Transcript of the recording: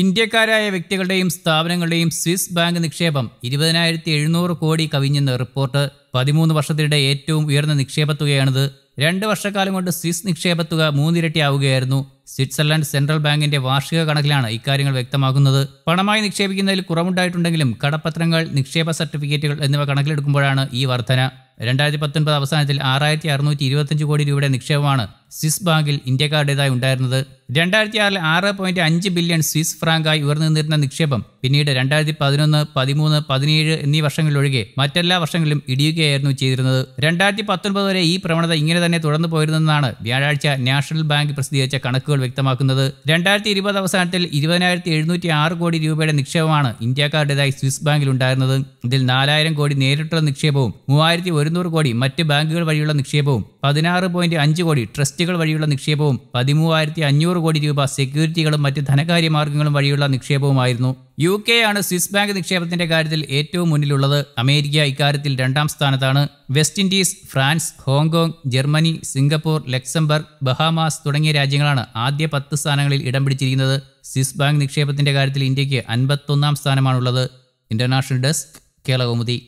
ഇന്ത്യക്കാരായ വ്യക്തികളുടെയും സ്ഥാപനങ്ങളുടെയും Swiss bank നിക്ഷേപം ഇരുപതിനായിരത്തി എഴുന്നൂറ് കോടി കവിഞ്ഞെന്ന് റിപ്പോർട്ട് പതിമൂന്ന് വർഷത്തിനിടെ ഏറ്റവും ഉയർന്ന നിക്ഷേപത്തുകയാണിത് രണ്ട് വർഷക്കാലം കൊണ്ട് സ്വിസ് നിക്ഷേപത്തുക മൂന്നിരട്ടിയാവുകയായിരുന്നു സ്വിറ്റ്സർലൻഡ് സെൻട്രൽ ബാങ്കിന്റെ വാർഷിക കണക്കിലാണ് ഇക്കാര്യങ്ങൾ വ്യക്തമാക്കുന്നത് പണമായി നിക്ഷേപിക്കുന്നതിൽ കുറവുണ്ടായിട്ടുണ്ടെങ്കിലും കടപ്പത്രങ്ങൾ നിക്ഷേപ സർട്ടിഫിക്കറ്റുകൾ എന്നിവ കണക്കിലെടുക്കുമ്പോഴാണ് ഈ വർധന രണ്ടായിരത്തി പത്തൊൻപത് അവസാനത്തിൽ ആറായിരത്തി അറുന്നൂറ്റി ഇരുപത്തഞ്ച് കോടി രൂപയുടെ നിക്ഷേപമാണ് സ്വിസ് ബാങ്കിൽ ഇന്ത്യക്കാരുടേതായി ഉണ്ടായിരുന്നത് രണ്ടായിരത്തി ആറിൽ ആറ് പോയിന്റ് അഞ്ച് ബില്യൺ സ്വിസ് ഫ്രാങ്കായി ഉയർന്നു നിന്നിരുന്ന നിക്ഷേപം പിന്നീട് രണ്ടായിരത്തി പതിനൊന്ന് പതിമൂന്ന് പതിനേഴ് എന്നീ വർഷങ്ങളിലൊഴികെ മറ്റെല്ലാ വർഷങ്ങളിലും ഇടിയുകയായിരുന്നു ചെയ്തിരുന്നത് രണ്ടായിരത്തി പത്തൊൻപത് വരെ ഈ പ്രവണത ഇങ്ങനെ തന്നെ തുടർന്നു പോയിരുന്നെന്നാണ് വ്യാഴാഴ്ച നാഷണൽ ബാങ്ക് പ്രസിദ്ധീകരിച്ച കണക്കുകൾ വ്യക്തമാക്കുന്നത് രണ്ടായിരത്തി ഇരുപത് അവസാനത്തിൽ ഇരുപതിനായിരത്തി എഴുന്നൂറ്റി ആറ് കോടി രൂപയുടെ നിക്ഷേപമാണ് ഇന്ത്യക്കാരുടേതായി സ്വിസ് ബാങ്കിൽ ഉണ്ടായിരുന്നത് ഇതിൽ നാലായിരം കോടി നേരിട്ടുള്ള നിക്ഷേപവും മൂവായിരത്തി ഒരുന്നൂറ് കോടി മറ്റ് ബാങ്കുകൾ വഴിയുള്ള നിക്ഷേപവും പതിനാറ് പോയിന്റ് അഞ്ച് കോടി ട്രസ്റ്റ് ഏജൻസികൾ വഴിയുള്ള നിക്ഷേപവും പതിമൂവായിരത്തി അഞ്ഞൂറ് കോടി രൂപ സെക്യൂരിറ്റികളും മറ്റ് ധനകാര്യ മാർഗങ്ങളും വഴിയുള്ള നിക്ഷേപവുമായിരുന്നു യു കെ ആണ് സ്വിസ് ബാങ്ക് നിക്ഷേപത്തിന്റെ കാര്യത്തിൽ ഏറ്റവും മുന്നിലുള്ളത് അമേരിക്ക ഇക്കാര്യത്തിൽ രണ്ടാം സ്ഥാനത്താണ് West Indies France Hong Kong Germany Singapore Luxembourg Bahamas തുടങ്ങിയ രാജ്യങ്ങളാണ് ആദ്യ പത്ത് സ്ഥാനങ്ങളിൽ ഇടം പിടിച്ചിരിക്കുന്നത് സ്വിസ് ബാങ്ക് നിക്ഷേപത്തിന്റെ കാര്യത്തിൽ ഇന്ത്യക്ക് അൻപത്തൊന്നാം സ്ഥാനമാണുള്ളത് ഇന്റർനാഷണൽ ഡെസ്ക് കേളകൗമുദി